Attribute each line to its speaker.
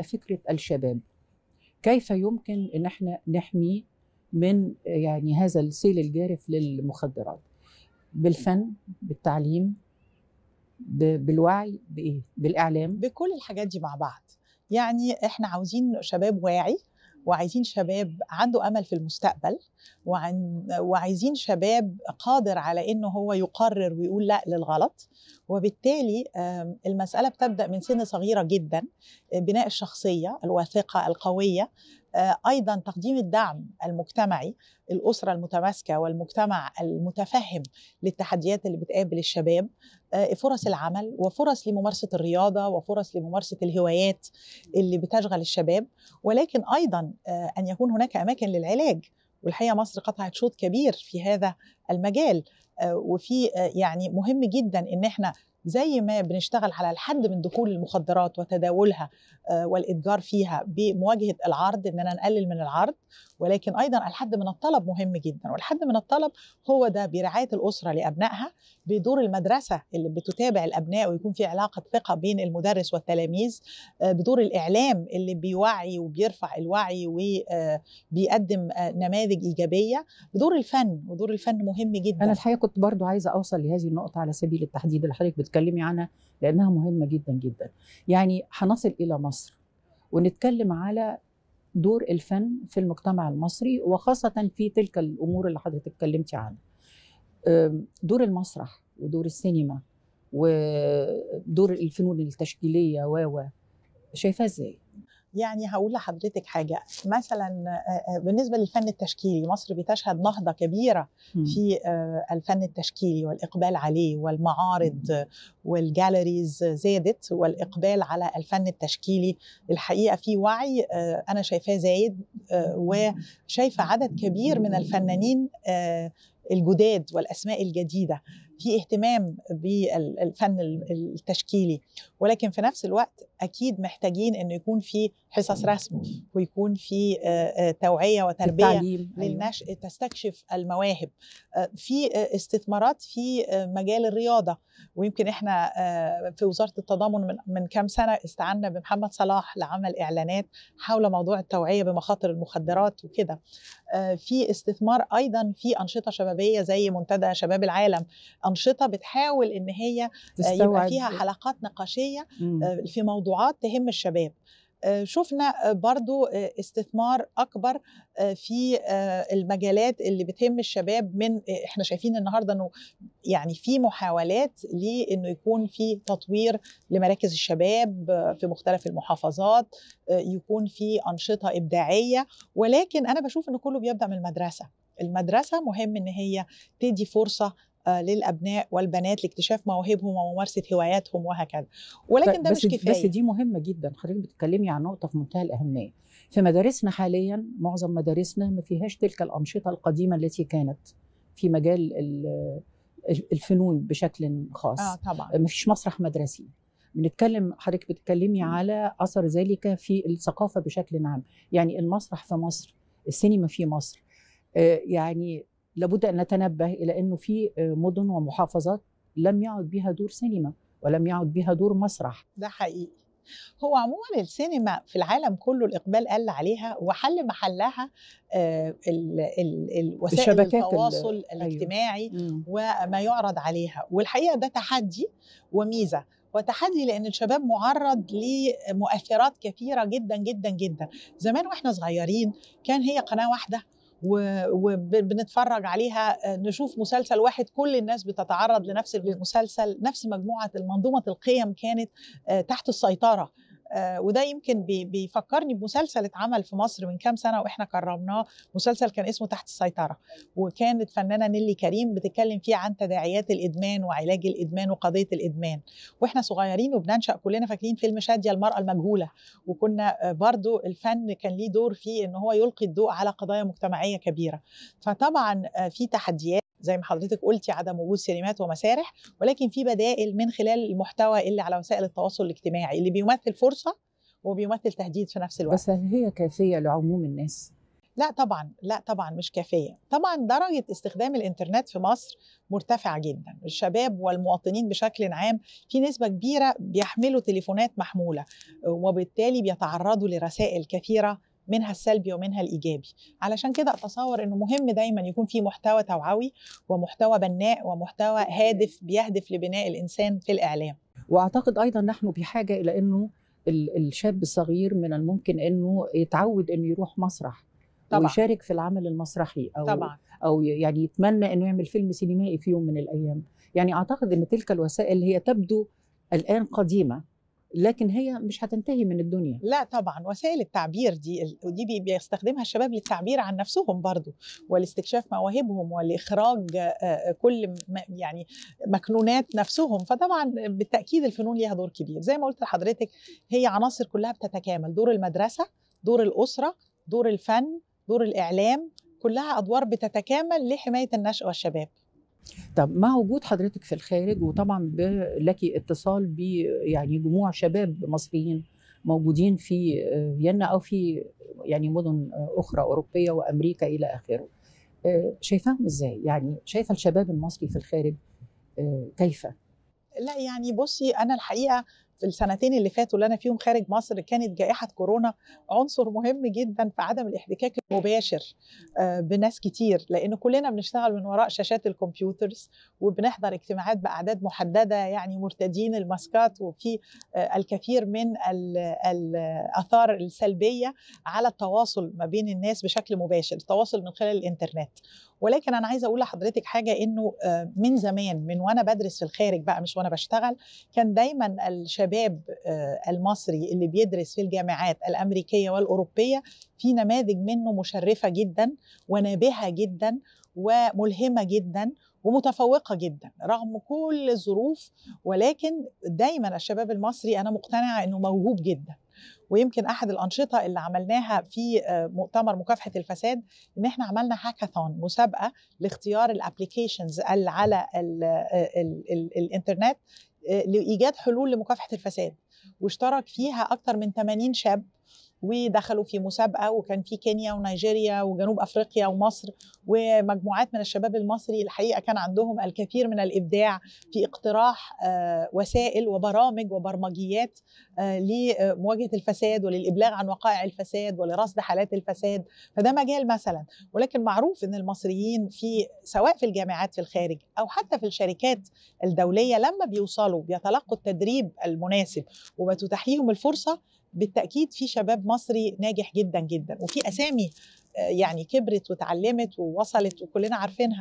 Speaker 1: فكره الشباب كيف يمكن ان احنا نحميه من يعني هذا السيل الجارف للمخدرات بالفن بالتعليم بالوعي بايه بالاعلام بكل الحاجات دي مع بعض
Speaker 2: يعني احنا عاوزين شباب واعي وعايزين شباب عنده امل في المستقبل وعن وعايزين شباب قادر على انه هو يقرر ويقول لا للغلط وبالتالي المساله بتبدا من سن صغيره جدا بناء الشخصيه الواثقه القويه آه، ايضا تقديم الدعم المجتمعي الاسره المتماسكه والمجتمع المتفهم للتحديات اللي بتقابل الشباب آه، فرص العمل وفرص لممارسه الرياضه وفرص لممارسه الهوايات اللي بتشغل الشباب ولكن ايضا آه، ان يكون هناك اماكن للعلاج والحقيقه مصر قطعت شوط كبير في هذا المجال آه، وفي يعني مهم جدا ان احنا زي ما بنشتغل على الحد من دخول المخدرات وتداولها آه، والاتجار فيها بمواجهه العرض اننا نقلل من العرض ولكن ايضا الحد من الطلب مهم جدا والحد من الطلب هو ده برعايه الاسره لابنائها بدور المدرسه اللي بتتابع الابناء ويكون في علاقه ثقه بين المدرس والتلاميذ آه، بدور الاعلام اللي بيوعي وبيرفع الوعي وبيقدم آه، نماذج ايجابيه
Speaker 1: بدور الفن ودور الفن مهم جدا انا الحقيقه كنت برضو عايزه اوصل لهذه النقطه على سبيل التحديد اللي حضرتك تتكلمي عنها لانها مهمه جدا جدا يعني هنصل الى مصر ونتكلم على دور الفن في المجتمع المصري وخاصه في تلك الامور اللي حضرتك اتكلمتي عنها دور المسرح ودور السينما ودور الفنون التشكيليه و شايفاه ازاي
Speaker 2: يعني هقول لحضرتك حاجة مثلا بالنسبة للفن التشكيلي مصر بتشهد نهضة كبيرة في الفن التشكيلي والإقبال عليه والمعارض والجاليريز زادت والإقبال على الفن التشكيلي الحقيقة في وعي أنا شايفاه زايد وشايفة عدد كبير من الفنانين الجداد والاسماء الجديده في اهتمام بالفن التشكيلي ولكن في نفس الوقت اكيد محتاجين انه يكون في حصص رسم ويكون في آه، آه، توعيه وتربيه أيوه. للنشء تستكشف المواهب آه، في استثمارات في مجال الرياضه ويمكن احنا في وزاره التضامن من كام سنه استعنا بمحمد صلاح لعمل اعلانات حول موضوع التوعيه بمخاطر المخدرات وكده في استثمار ايضا في انشطه شبابيه زي منتدى شباب العالم انشطه بتحاول ان هي آه، يبقى فيها حلقات نقاشيه آه، في موضوعات تهم الشباب آه، شفنا برضو استثمار أكبر في المجالات اللي بتهم الشباب من احنا شايفين النهاردة انه يعني في محاولات لانه يكون في تطوير لمراكز الشباب في مختلف المحافظات يكون في أنشطة إبداعية ولكن أنا بشوف انه كله بيبدأ من المدرسة المدرسة مهم ان هي تدي فرصة آه، للابناء والبنات لاكتشاف مواهبهم
Speaker 1: وممارسه هواياتهم وهكذا ولكن طيب، ده مش كفايه بس دي مهمه جدا حضرتك بتتكلمي عن نقطه في منتهى الاهميه في مدارسنا حاليا معظم مدارسنا ما فيهاش تلك الانشطه القديمه التي كانت في مجال الفنون بشكل خاص اه طبعا ما فيش مسرح مدرسي بنتكلم حضرتك بتتكلمي على اثر ذلك في الثقافه بشكل عام يعني المسرح في مصر السينما في مصر آه، يعني لابد ان نتنبه الى انه في آه، مدن ومحافظات لم يعد بها دور سينما ولم يعد بها دور مسرح
Speaker 2: ده حقيقي هو عموما السينما في العالم كله الاقبال قل عليها وحل محلها آه، وسائل التواصل أيوه. الاجتماعي أيوه. وما يعرض عليها والحقيقه ده تحدي وميزه وتحدي لان الشباب معرض لمؤثرات كثيره جدا جدا جدا زمان واحنا صغيرين كان هي قناه واحده وبنتفرج عليها آه، نشوف مسلسل واحد كل الناس بتتعرض لنفس المسلسل نفس مجموعه منظومه القيم كانت آه، تحت السيطره آه، وده يمكن بيفكرني بمسلسل اتعمل في مصر من كام سنه واحنا كرمناه مسلسل كان اسمه تحت السيطره وكانت فنانه نيلي كريم بتتكلم فيه عن تداعيات الادمان وعلاج الادمان وقضيه الادمان واحنا صغيرين وبننشا كلنا فاكرين فيلم شاديه المراه المجهوله وكنا آه، برضو الفن كان ليه دور فيه ان هو يلقي الضوء على قضايا مجتمعيه كبيره فطبعا آه، في تحديات زي ما حضرتك قلتي عدم وجود سينمات ومسارح ولكن في بدائل من خلال المحتوى اللي على وسائل التواصل الاجتماعي اللي بيمثل فرصه وبيمثل تهديد في نفس الوقت بس هي كافيه لعموم الناس لا طبعا لا طبعا مش كافيه طبعا درجه استخدام الانترنت في مصر مرتفعه جدا الشباب والمواطنين بشكل عام في نسبه كبيره بيحملوا تليفونات محموله وبالتالي بيتعرضوا لرسائل كثيره منها السلبي ومنها الايجابي علشان كده اتصور انه مهم دايما يكون في محتوى توعوي ومحتوى بناء ومحتوى هادف بيهدف لبناء الانسان
Speaker 1: في الاعلام واعتقد ايضا نحن بحاجه الى انه الشاب الصغير من الممكن انه يتعود انه يروح مسرح طبعا. ويشارك في العمل المسرحي او طبعا. او يعني يتمنى انه يعمل فيلم سينمائي في يوم من الايام يعني اعتقد ان تلك الوسائل هي تبدو الان قديمه لكن هي مش هتنتهي من الدنيا لا طبعا
Speaker 2: وسائل التعبير دي ودي بيستخدمها الشباب للتعبير عن نفسهم برضو والاستكشاف مواهبهم والإخراج آه، آه، كل يعني مكنونات نفسهم فطبعا بالتأكيد الفنون ليها دور كبير زي ما قلت لحضرتك هي عناصر كلها بتتكامل دور المدرسة دور الأسرة دور الفن دور الإعلام كلها أدوار بتتكامل لحماية النشأة والشباب
Speaker 1: طب مع وجود حضرتك في الخارج وطبعا لك اتصال ب يعني جموع شباب مصريين موجودين في فيينا او في يعني مدن اخرى اوروبيه وامريكا الى اخره. آه، شايفاهم ازاي؟ يعني شايفه الشباب المصري في الخارج آه، كيف؟
Speaker 2: لا يعني بصي انا الحقيقه في السنتين اللي فاتوا اللي انا فيهم خارج مصر كانت جائحه كورونا عنصر مهم جدا في عدم الاحتكاك المباشر آه، بناس كتير لان كلنا بنشتغل من وراء شاشات الكمبيوترز وبنحضر اجتماعات باعداد محدده يعني مرتدين الماسكات وفي آه، الكثير من الاثار السلبيه على التواصل ما بين الناس بشكل مباشر التواصل من خلال الانترنت ولكن انا عايزه اقول لحضرتك حاجه انه آه، من زمان من وانا بدرس في الخارج بقى مش وانا بشتغل كان دايما الشباب الشباب آه، المصري اللي بيدرس في الجامعات الامريكيه والاوروبيه في نماذج منه مشرفه جدا ونابهه جدا وملهمه جدا ومتفوقة جدا رغم كل الظروف ولكن دايما الشباب المصري أنا مقتنعة أنه موهوب جدا ويمكن أحد الأنشطة اللي عملناها في آه، مؤتمر مكافحة الفساد إن إحنا عملنا هاكاثون مسابقة لاختيار الابليكيشنز اللي على الـ آه، الـ الـ الإنترنت آه، لايجاد حلول لمكافحه الفساد واشترك فيها اكثر من 80 شاب ودخلوا في مسابقه وكان في كينيا ونيجيريا وجنوب افريقيا ومصر ومجموعات من الشباب المصري الحقيقه كان عندهم الكثير من الابداع في اقتراح آه، وسائل وبرامج وبرمجيات آه، لمواجهه الفساد وللابلاغ عن وقائع الفساد ولرصد حالات الفساد فده مجال مثلا ولكن معروف ان المصريين في سواء في الجامعات في الخارج او حتى في الشركات الدوليه لما بيوصلوا بيتلقوا التدريب المناسب وبتتاح لهم الفرصه بالتاكيد في شباب مصري ناجح جدا جدا وفي اسامي آه، يعني كبرت وتعلمت ووصلت وكلنا عارفينها